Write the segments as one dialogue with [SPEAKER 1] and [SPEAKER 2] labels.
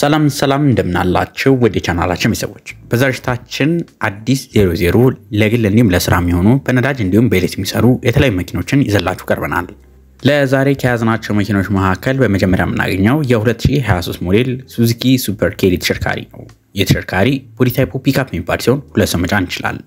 [SPEAKER 1] ሰላም ሰላም እንደምናላችሁ ወደ ቻናላችን ቤተሰቦች፣ በዛሬታችን አዲስ 00 ለግል እንዲሁም ለስራ የሚሆኑ በነዳጅ እንዲሁም በሌት የሚሰሩ የተለያዩ መኪኖችን ይዘላችሁ ቀርበናል። ለዛሬ ከያዝናቸው መኪኖች መካከል በመጀመሪያ የምናገኘው የ2023 ሞዴል ሱዝኪ ሱፐር ኬሪ ተሽከርካሪ ነው። የተሽከርካሪ ቦዲታይፖ ፒካፕ የሚባል ሲሆን ሁለት ሰው መጫን ይችላል።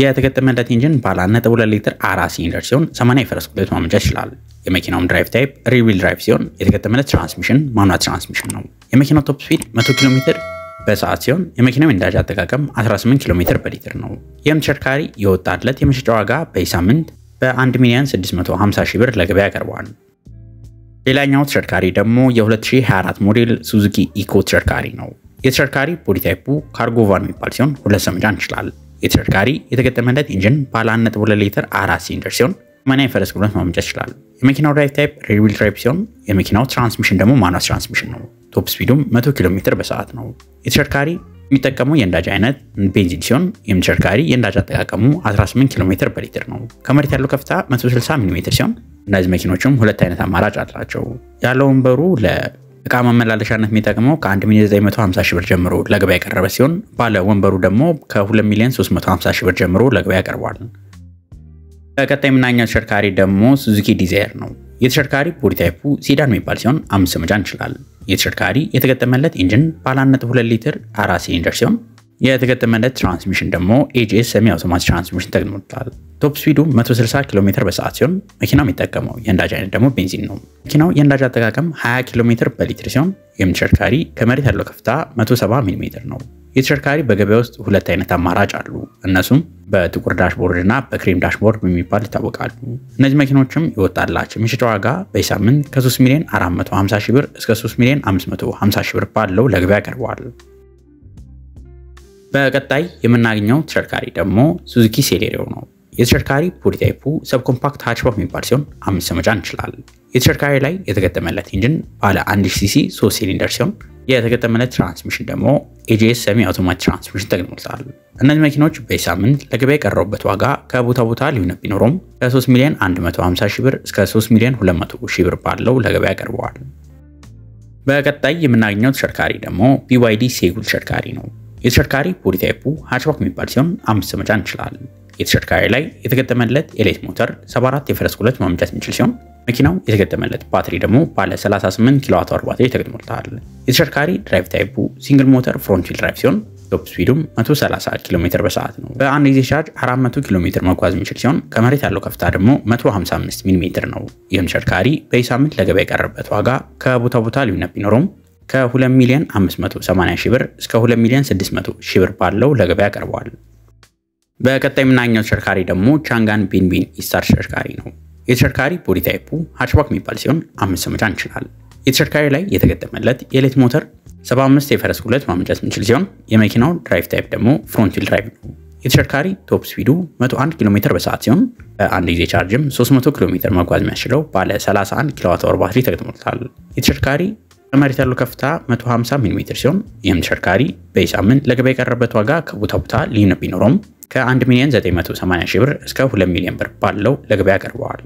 [SPEAKER 1] የተገጠመለት ኢንጂን ባለ 1.2 ሊትር አራት ሲሊንደር ሲሆን 80 የፈረስ ጉልበት ማመንጨት ይችላል። የመኪናውም ድራይቭ ታይፕ ሪዊል ድራይቭ ሲሆን የተገጠመለት ትራንስሚሽን ማኑዋል ትራንስሚሽን ነው። የመኪናው ቶፕ ስፒድ 100 ኪሎ ሜትር በሰዓት ሲሆን የመኪናው የነዳጅ አጠቃቀም 18 ኪሎ ሜትር በሊትር ነው። ይህም ተሽከርካሪ የወጣለት የመሸጫ ዋጋ በሳምንት በ1 ሚሊዮን 650 ሺህ ብር ለገበያ ቀርቧል። ሌላኛው ተሽከርካሪ ደግሞ የ2024 ሞዴል ሱዙኪ ኢኮ ተሽከርካሪ ነው። የተሽከርካሪ ቦዲ ታይፑ ካርጎቫን የሚባል ሲሆን ሁለት ሰው መጫን ይችላል። የተሽከርካሪ የተገጠመለት ኢንጂን ባለ 1.2 ሊትር አራት ሲሊንደር ሲሆን 80 ፈረስ ጉልበት ማመንጨት ይችላል። የመኪናው ድራይቭ ታይፕ ሬድዊል ድራይቭ ሲሆን የመኪናው ትራንስሚሽን ደግሞ ማኑዋል ትራንስሚሽን ነው። ቶፕ ስፒዱም 100 ኪሎ ሜትር በሰዓት ነው። የተሽከርካሪ የሚጠቀመው የነዳጅ አይነት ቤንዚን ሲሆን ይህም ተሽከርካሪ የነዳጅ አጠቃቀሙ 18 ኪሎ ሜትር በሊትር ነው። ከመሬት ያለው ከፍታ 160 ሚሜ ሲሆን እነዚህ መኪኖችም ሁለት አይነት አማራጭ አላቸው። ያለው ወንበሩ ለ እቃ ማመላለሻነት የሚጠቅመው ከ1 ሚሊዮን 950 ሺህ ብር ጀምሮ ለገበያ የቀረበ ሲሆን ባለ ወንበሩ ደግሞ ከ2 ሚሊዮን 350 ሺህ ብር ጀምሮ ለገበያ ቀርቧል። በቀጣይ የምናኛው ተሽከርካሪ ደግሞ ሱዙኪ ዲዛይር ነው። የተሽከርካሪ ቦዲ ታይፑ ሲዳን የሚባል ሲሆን አምስት መጫን ይችላል። የተሽከርካሪ የተገጠመለት ኢንጂን ባለ 1.2 ሊትር አራት ሲሊንደር ሲሆን የተገጠመለት ትራንስሚሽን ደግሞ ኤጂኤስ ሰሚ አውቶማቲክ ትራንስሚሽን ተገጥሞለታል። ቶፕ ስፒዱ 160 ኪሎ ሜትር በሰዓት ሲሆን መኪናው የሚጠቀመው የነዳጅ አይነት ደግሞ ቤንዚን ነው። መኪናው የነዳጅ አጠቃቀም 20 ኪሎ ሜትር በሊትር ሲሆን ይህም ተሽከርካሪ ከመሬት ያለው ከፍታ 170 ሚሊ ሜትር ነው። የተሽከርካሪ በገበያ ውስጥ ሁለት አይነት አማራጭ አሉ። እነሱም በጥቁር ዳሽቦርድ እና በክሬም ዳሽቦርድ በሚባል ይታወቃሉ። እነዚህ መኪኖችም ይወጣላቸው የሽጫ ዋጋ በሳምንት ከ3 ሚሊዮን 450 ሺህ ብር እስከ 3 ሚሊዮን 550 ሺህ ብር ባለው ለገበያ ቀርበዋል በቀጣይ የምናገኘው ተሽከርካሪ ደግሞ ሱዙኪ ሴሌሪዮ ነው። የተሽከርካሪ ቦዲ ታይፑ ሰብኮምፓክት ሃችባክ የሚባል ሲሆን አምስት ሰመጫ እንችላል። የተሽከርካሪ ላይ የተገጠመለት ኢንጂን ባለ 1000 ሲሲ 3 ሲሊንደር ሲሆን የተገጠመለት ትራንስሚሽን ደግሞ ኤጂኤስ ሰሚ አውቶማቲክ ትራንስሚሽን ተገጥሞለታል። እነዚህ መኪኖች በሳምንት ለገበያ የቀረቡበት ዋጋ ከቦታ ቦታ ሊሆነ ቢኖረውም ከ3 ሚሊዮን 150 ሺህ ብር እስከ 3 ሚሊዮን 200 ሺህ ብር ባለው ለገበያ ቀርበዋል። በቀጣይ የምናገኘው ተሽከርካሪ ደግሞ ቢዋይዲ ሴጉል ተሽከርካሪ ነው። የተሽከርካሪ ቦዲ ታይፑ ሃችባክ የሚባል ሲሆን አምስት መጫን ይችላል። የተሽከርካሪ ላይ የተገጠመለት ኤሌት ሞተር 74 የፈረስ ጉልበት ማመንጨት የሚችል ሲሆን መኪናው የተገጠመለት ባትሪ ደግሞ ባለ 38 ኪሎዋት አወር ባትሪ ተገጥሞለታል። የተሽከርካሪ ድራይቭ ታይፑ ሲንግል ሞተር ፍሮንት ዊል ድራይቭ ሲሆን ቶፕ ስፒዱም 130 ኪሎ ሜትር በሰዓት ነው። በአንድ ጊዜ ቻርጅ 400 ኪሎ ሜትር መጓዝ የሚችል ሲሆን ከመሬት ያለው ከፍታ ደግሞ 155 ሚሊ ሜትር ነው። ይህም ተሽከርካሪ በዚህ ሳምንት ለገበያ የቀረበበት ዋጋ ከቦታ ቦታ ልዩነት ቢኖረውም ከ2 ሚሊዮን 580 ሺህ ብር እስከ 2 ሚሊዮን 600 ሺህ ብር ባለው ለገበያ ቀርበዋል። በቀጣይ የምናገኘው ተሽከርካሪ ደግሞ ቻንጋን ቢንቢን ኢስታር ተሽከርካሪ ነው። የተሽከርካሪ ቦዲ ታይፑ ሃችባክ የሚባል ሲሆን አምስት መጫን እንችላል። የተሽከርካሪ ላይ የተገጠመለት የሌት ሞተር 75 የፈረስ ጉልበት ማመንጨት የሚችል ሲሆን የመኪናው ድራይቭ ታይፕ ደግሞ ፍሮንቲል ድራይቭ ነው። የተሽከርካሪ ቶፕ ስፒዱ 101 ኪሎ ሜትር በሰዓት ሲሆን በአንድ ጊዜ ቻርጅም 300 ኪሎ ሜትር መጓዝ የሚያስችለው ባለ 31 ኪሎዋት ወር ባትሪ ተገጥሞለታል። የተሽከርካሪ በመሬት ያለው ከፍታ 150 ሚሜ ሲሆን ይህም ተሽከርካሪ በሳምንት ለገበያ የቀረበት ዋጋ ከቦታ ቦታ ልዩነት ቢኖረውም ከ1 ሚሊዮን 980 ሺህ ብር እስከ 2 ሚሊዮን ብር ባለው ለገበያ ቀርበዋል።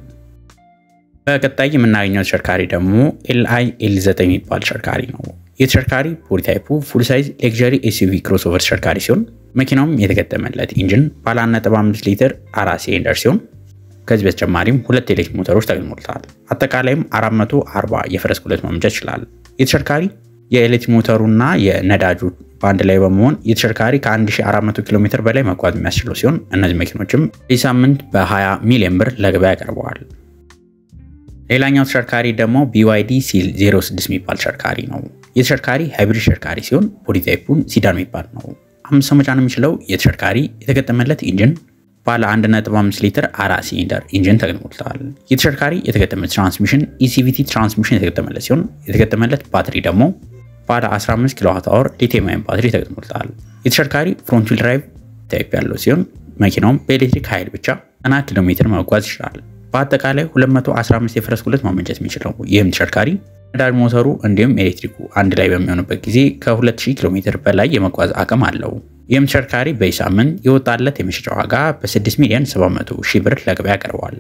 [SPEAKER 1] በቀጣይ የምናገኘው ተሽከርካሪ ደግሞ ኤልአይ ኤል9 የሚባል ተሽከርካሪ ነው። ይህ ተሽከርካሪ ፖሊታይፑ ፉል ሳይዝ ሌክዠሪ ኤስዩቪ ክሮስኦቨር ተሽከርካሪ ሲሆን መኪናውም የተገጠመለት ኢንጂን ባለ 1.5 ሊትር አራት ሲሊንደር ሲሆን ከዚህ በተጨማሪም ሁለት ኤሌክትሪክ ሞተሮች ተገኝሞልታል። አጠቃላይም 440 የፈረስ ጉልበት ማመንጨት ይችላል። የተሽከርካሪ የኤሌክትሪክ ሞተሩና የነዳጁ በአንድ ላይ በመሆን የተሽከርካሪ ከ1400 ኪሎ ሜትር በላይ መጓዝ የሚያስችለው ሲሆን እነዚህ መኪኖችም ይህ ሳምንት በ20 ሚሊዮን ብር ለገበያ ያቀርበዋል። ሌላኛው ተሽከርካሪ ደግሞ ቢዋይዲ ሲል 06 የሚባል ተሽከርካሪ ነው። የተሽከርካሪ ሃይብሪድ ተሽከርካሪ ሲሆን ቦዲ ሲዳን የሚባል ነው። አምስት ሰው መጫን የሚችለው የተሽከርካሪ የተገጠመለት ኢንጂን ባለ 1.5 ሊትር አራት ሲሊንደር ኢንጂን ተገጥሞለታል። የተሽከርካሪ የተገጠመለት ትራንስሚሽን ኢሲቪቲ ትራንስሚሽን የተገጠመለት ሲሆን የተገጠመለት ባትሪ ደግሞ ባለ 15 ኪሎዋት አወር ሊቲየም አየን ባትሪ ተገጥሞለታል። የተሽከርካሪ ፍሮንት ዊል ድራይቭ ታይፕ ያለው ሲሆን መኪናውም በኤሌክትሪክ ኃይል ብቻ 90 ኪሎ ሜትር መጓዝ ይችላል። በአጠቃላይ 215 የፈረስ ጉልበት ማመንጨት የሚችለው ይህም ተሽከርካሪ ነዳጅ ሞተሩ እንዲሁም ኤሌክትሪኩ አንድ ላይ በሚሆንበት ጊዜ ከ2000 ኪሎ ሜትር በላይ የመጓዝ አቅም አለው። ይህም ተሽከርካሪ በሳምንት የወጣለት የመሸጫ ዋጋ በ6 ሚሊዮን 700 ሺህ ብር ለገበያ ቀርቧል።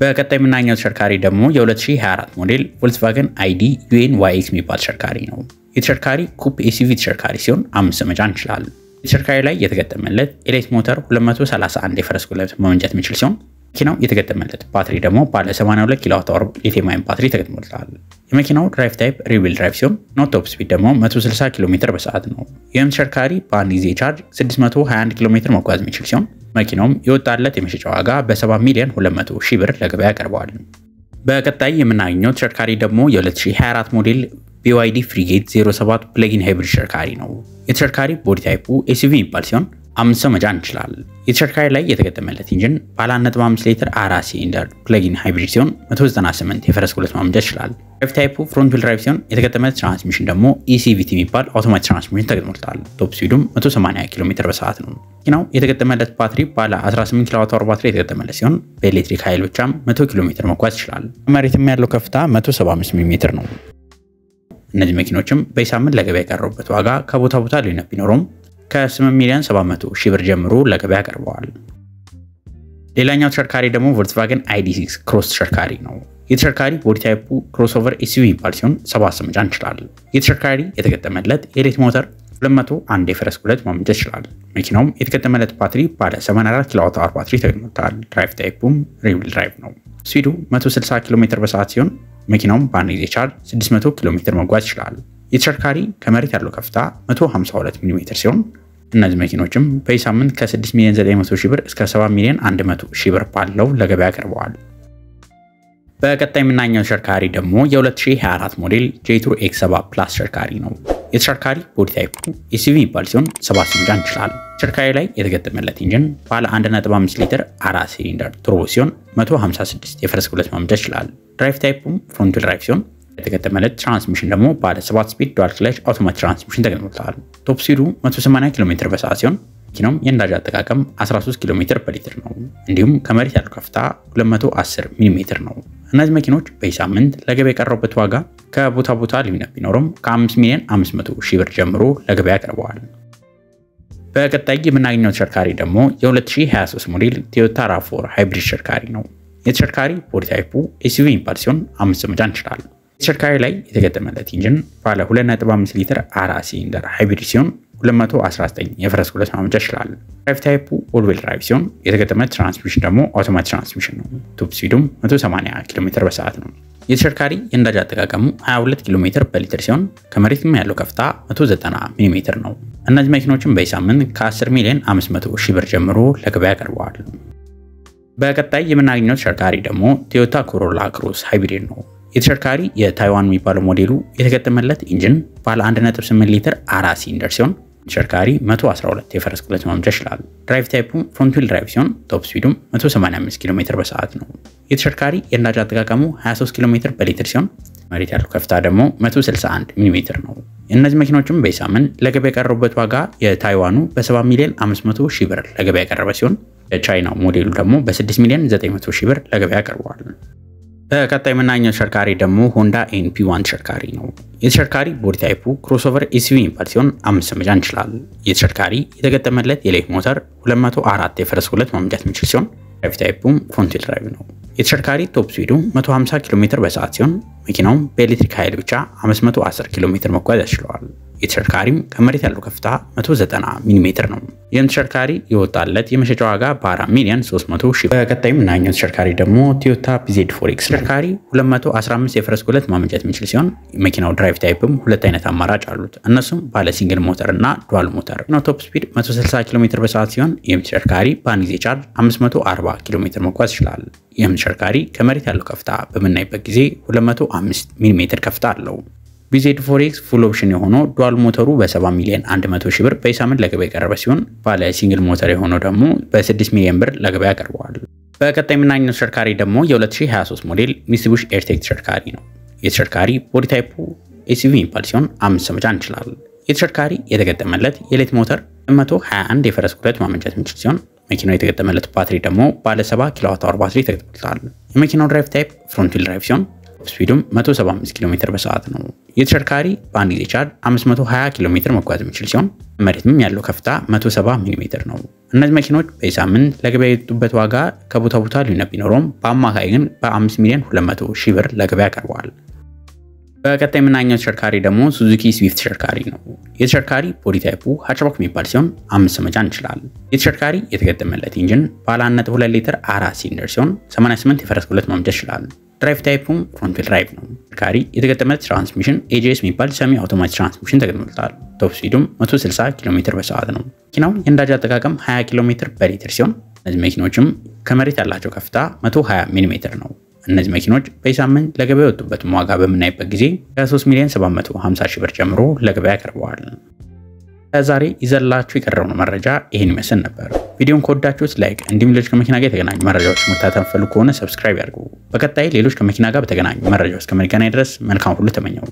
[SPEAKER 1] በቀጣይ የምናኘው ተሽከርካሪ ደግሞ የ2024 ሞዴል ቮልስቫገን አይዲ ዩኤን ዋይኤክስ የሚባል ተሽከርካሪ ነው። የተሽከርካሪ ኩፕ ኤስዩቪ ተሽከርካሪ ሲሆን አምስት መጫን ይችላል። የተሽከርካሪ ላይ የተገጠመለት ኤሌክትሪክ ሞተር 231 የፈረስ ጉልበት መመንጨት የሚችል ሲሆን መኪናው የተገጠመለት ባትሪ ደግሞ ባለ 82 ኪሎዋት አወር ሊቲየም አዮን ባትሪ ተገጥሞለታል። የመኪናው ድራይቭ ታይፕ ሪቪል ድራይቭ ሲሆን ኖት ቶፕ ስፒድ ደግሞ 160 ኪሎ ሜትር በሰዓት ነው። ይህም ተሽከርካሪ በአንድ ጊዜ ቻርጅ 621 ኪሎ ሜትር መጓዝ የሚችል ሲሆን መኪናውም የወጣለት የመሸጫ ዋጋ በ7 ሚሊዮን 200 ሺህ ብር ለገበያ ያቀርበዋል። በቀጣይ የምናገኘው ተሽከርካሪ ደግሞ የ2024 ሞዴል ቢዋይዲ ፍሪጌት 07 ፕለጊን ሃይብሪድ ተሽከርካሪ ነው። የተሽከርካሪ ቦዲ ታይፑ ኤስዩቪ የሚባል ሲሆን አምስት ሰው መጫን ይችላል። የተሽከርካሪ ላይ የተገጠመለት ኢንጂን ባለ 1.5 ሊትር አራት ሲሊንደር ፕለጊን ሃይብሪድ ሲሆን 198 የፈረስ ጉልበት ማመንጨት ይችላል። ድራይቭ ታይፑ ፍሮንት ዊል ድራይቭ ሲሆን የተገጠመለት ትራንስሚሽን ደግሞ ኢሲቪቲ የሚባል አውቶማቲክ ትራንስሚሽን ተገጥሞልታል። ቶፕ ስፒዱም 180 ኪሎ ሜትር በሰዓት ነው። መኪናው የተገጠመለት ባትሪ ባለ 18 ኪሎዋት አወር ባትሪ የተገጠመለት ሲሆን በኤሌክትሪክ ኃይል ብቻም 100 ኪሎ ሜትር መጓዝ ይችላል። መሬትም ያለው ከፍታ 175 ሜትር ነው። እነዚህ መኪኖችም በሳምንት ለገበያ የቀረቡበት ዋጋ ከቦታ ቦታ ልዩነት ቢኖረውም ከ8 ሚሊዮን 700 ሺህ ብር ጀምሮ ለገበያ ቀርበዋል። ሌላኛው ተሽከርካሪ ደግሞ ቮልክስቫገን አይዲ6 ክሮስ ተሽከርካሪ ነው። የተሽከርካሪ ቦዲ ታይፑ ክሮስኦቨር ኤስዩቪ የሚባል ሲሆን ሰባት መጫን ይችላል። የተሽከርካሪ የተገጠመለት የሌት ሞተር 201 የፈረስ ጉልበት ማመንጨት ይችላል። መኪናውም የተገጠመለት ባትሪ ባለ 84 ኪሎዋት አወር ባትሪ ተገጥሞታል። ድራይቭ ታይፑም ሪል ድራይቭ ነው። ስፒዱ 160 ኪሎ ሜትር በሰዓት ሲሆን መኪናውም በአንድ ጊዜ ቻርጅ 600 ኪሎ ሜትር መጓዝ ይችላል። የተሽከርካሪ ከመሬት ያለው ከፍታ 152 ሚሜ ሲሆን እነዚህ መኪኖችም በዚህ ከ6 ሚሊዮን 900 ሺህ ብር እስከ 7 ሚሊዮን 100 ሺህ ብር ባለው ለገበያ ቀርበዋል። በቀጣይ የምናኘው ተሽከርካሪ ደግሞ የ2024 ሞዴል ጄቱር ኤክስ7 ፕላስ ተሽከርካሪ ነው። የተሽከርካሪ ቦዲ ታይፑ ኤስዩቪ የሚባል ሲሆን ሰባት መጫን ይችላል። ተሽከርካሪ ላይ የተገጠመለት ኢንጂን ባለ 1.5 ሊትር አራት ሲሊንደር ቱርቦ ሲሆን 156 የፈረስ ክብደት ማምጠት ይችላል። ድራይቭ ታይፑም ፍሮንት ድራይቭ ሲሆን የተገጠመለት ትራንስሚሽን ደግሞ ባለ 7 ስፒድ ዱዋል ክለች አውቶማቲክ ትራንስሚሽን ተገጥሞለታል። ቶፕ ሲዱ 180 ኪሎ ሜትር በሰዓት ሲሆን መኪናውም የነዳጅ አጠቃቀም 13 ኪሎ ሜትር በሊትር ነው። እንዲሁም ከመሬት ያለው ከፍታ 210 ሜትር ነው። እነዚህ መኪኖች በሳምንት ለገበያ የቀረቡበት ዋጋ ከቦታ ቦታ ልዩነት ቢኖርም ከ5 ሚሊዮን 500 ሺህ ብር ጀምሮ ለገበያ ቀርበዋል። በቀጣይ የምናገኘው ተሽከርካሪ ደግሞ የ2023 ሞዴል ቶዮታ ራፎር ሃይብሪድ ተሽከርካሪ ነው። የተሽከርካሪ ቦዲ ታይፑ ኤስዩቪ የሚባል ሲሆን አምስት መጫን ይችላል። ተሽከርካሪ ላይ የተገጠመለት ኢንጂን ባለ 2.5 ሊትር አራት ሲሊንደር ሃይብሪድ ሲሆን 219 የፈረስ ጉልበት ማመንጨት ይችላል። ድራይቭ ታይፑ ኦልዌል ድራይቭ ሲሆን የተገጠመ ትራንስሚሽን ደግሞ አውቶማቲክ ትራንስሚሽን ነው። ቶፕ ስፒዱም 180 ኪሎ ሜትር በሰዓት ነው። የተሽከርካሪ የነዳጅ አጠቃቀሙ 22 ኪሎ ሜትር በሊትር ሲሆን ከመሬትም ያለው ከፍታ 190 ሚሊ ሜትር ነው። እነዚህ መኪኖችን በሳምንት ከ10 ሚሊዮን 500 ሺህ ብር ጀምሮ ለገበያ ቀርበዋል። በቀጣይ የምናገኘው ተሽከርካሪ ደግሞ ቶዮታ ኮሮላ ክሮስ ሃይብሪድ ነው። የተሽከርካሪ የታይዋን የሚባለው ሞዴሉ የተገጠመለት ኢንጂን ባለ 1.8 ሊትር አራት ሲሊንደር ሲሆን ተሽከርካሪ 112 የፈረስ ቅለት ማምጫ ይችላል። ድራይቭ ታይፑ ፍሮንት ዊል ድራይቭ ሲሆን ቶፕ ስፒዱም 185 ኪሎ ሜትር በሰዓት ነው። የተሽከርካሪ የነዳጅ አጠቃቀሙ 23 ኪሎ ሜትር በሊትር ሲሆን መሬት ያለው ከፍታ ደግሞ 161 ሚሊ ሜትር ነው። እነዚህ መኪኖችም በሳምን ለገበያ የቀረቡበት ዋጋ የታይዋኑ በ7 ሚሊዮን 500 ሺህ ብር ለገበያ ያቀረበ ሲሆን የቻይናው ሞዴሉ ደግሞ በ6 ሚሊዮን 900 ሺህ ብር ለገበያ ያቀርበዋል። በቀጣይ የምናኘው ተሽከርካሪ ደግሞ ሆንዳ ኤንፒ ዋን ተሽከርካሪ ነው። የተሽከርካሪ ቦዲ ታይፑ ክሮስኦቨር ኤስዩቪ የሚባል ሲሆን አምስት መጃ እንችላል። የተሽከርካሪ የተገጠመለት የሌት ሞተር 204 የፈረስ ሁለት ማመንጨት የሚችል ሲሆን ድራይቭ ታይፑም ፍሮንት ድራይቭ ነው። የተሽከርካሪ ቶፕ ስፒዱ 150 ኪሎ ሜትር በሰዓት ሲሆን መኪናውም በኤሌክትሪክ ኃይል ብቻ 510 ኪሎ ሜትር መጓዝ ያስችለዋል። የተሽከርካሪም ከመሬት ያለው ከፍታ 190 ሚሜ ነው። ይህም ተሽከርካሪ የወጣለት የመሸጫ ዋጋ በ4 ሚሊዮን 300 ሺ። በቀጣይም እናኛው ተሽከርካሪ ደግሞ ቶዮታ ፒዜድ ፎሬክስ ተሽከርካሪ 215 የፈረስ ጉልበት ማመንጨት የሚችል ሲሆን የመኪናው ድራይቭ ታይፕም ሁለት አይነት አማራጭ አሉት። እነሱም ባለ ሲንግል ሞተር እና ዱዋል ሞተር ነው። ቶፕ ስፒድ 160 ኪሎ ሜትር በሰዓት ሲሆን ይህም ተሽከርካሪ በአንድ ጊዜ ቻርጅ 540 ኪሎ ሜትር መጓዝ ይችላል። ይህም ተሽከርካሪ ከመሬት ያለው ከፍታ በምናይበት ጊዜ 205 ሚሜ ከፍታ አለው። ቢዜድ ፎሬክስ ፉል ኦፕሽን የሆነው ዱዋል ሞተሩ በ7 ሚሊዮን 100 ሺህ ብር በኢሳምን ለገበያ የቀረበ ሲሆን ባለ ሲንግል ሞተር የሆነው ደግሞ በ6 ሚሊዮን ብር ለገበያ ቀርበዋል። በቀጣይ የምናኘው ተሽከርካሪ ደግሞ የ2023 ሞዴል ሚትሱቢሺ ኤርቴክ ተሽከርካሪ ነው። የተሽከርካሪ ቦዲ ታይፑ ኤስዩቪ የሚባል ሲሆን አምስት ሰው መጫን ይችላል። የተሽከርካሪ የተገጠመለት የሌት ሞተር 121 የፈረስ ጉልበት ማመንጨት የሚችል ሲሆን መኪናው የተገጠመለት ባትሪ ደግሞ ባለ 7 ኪሎዋት አወር ባትሪ ተገጥሞለታል። የመኪናው ድራይቭ ታይፕ ፍሮንት ዊል ድራይቭ ሲሆን ስፒዱም 175 ኪሎ ሜትር በሰዓት ነው። የተሽከርካሪ በአንድ ጊዜ ቻርጅ 520 ኪሎ ሜትር መጓዝ የሚችል ሲሆን መሬትም ያለው ከፍታ 170 ሚሊ ሜትር ነው። እነዚህ መኪኖች በሳምንት ለገበያ የወጡበት ዋጋ ከቦታ ቦታ ልዩነት ቢኖረውም በአማካይ ግን በ5 ሚሊዮን 200 ሺ ብር ለገበያ ቀርበዋል። በቀጣይ የምናኘው ተሽከርካሪ ደግሞ ሱዙኪ ስዊፍት ተሽከርካሪ ነው። የተሽከርካሪ ቦዲ ታይፑ ሃችባክ የሚባል ሲሆን አምስት መጫን ይችላል። የተሽከርካሪ የተገጠመለት ኢንጂን ባለ 1.2 ሊትር አራት ሲሊንደር ሲሆን 88 የፈረስ ጉልበት ማምጫ ይችላል። ድራይቭ ታይፑም ፍሮንትል ድራይቭ ነው። ካሪ የተገጠመ ትራንስሚሽን ኤጂኤስ የሚባል ሰሚ አውቶማቲክ ትራንስሚሽን ተገጥሞልታል ቶፕ ስፒዱም 160 ኪሎ ሜትር በሰዓት ነው። መኪናው የነዳጅ አጠቃቀም 20 ኪሎ ሜትር በሊትር ሲሆን እነዚህ መኪኖችም ከመሬት ያላቸው ከፍታ 120 ሚሊ ሜትር ነው። እነዚህ መኪኖች በሳምንት ለገበያ የወጡበትን ዋጋ በምናይበት ጊዜ ከ3 ሚሊዮን 750 ሺህ ብር ጀምሮ ለገበያ ቀርበዋል። ከዛሬ ይዘላችሁ የቀረብነው መረጃ ይህን ይመስል ነበር። ቪዲዮን ከወዳችሁት ላይክ፣ እንዲሁም ሌሎች ከመኪና ጋር የተገናኙ መረጃዎች መታተም ፈልጉ ከሆነ ሰብስክራይብ ያድርጉ። በቀጣይ ሌሎች ከመኪና ጋር በተገናኙ መረጃዎች እስከምንገናኝ ድረስ መልካም ሁሉ ተመኘው።